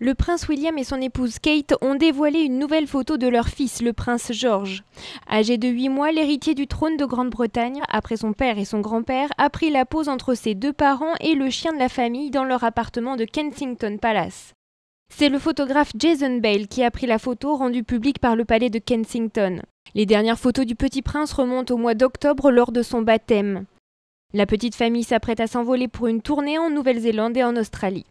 Le prince William et son épouse Kate ont dévoilé une nouvelle photo de leur fils, le prince George. Âgé de 8 mois, l'héritier du trône de Grande-Bretagne, après son père et son grand-père, a pris la pose entre ses deux parents et le chien de la famille dans leur appartement de Kensington Palace. C'est le photographe Jason Bale qui a pris la photo rendue publique par le palais de Kensington. Les dernières photos du petit prince remontent au mois d'octobre lors de son baptême. La petite famille s'apprête à s'envoler pour une tournée en Nouvelle-Zélande et en Australie.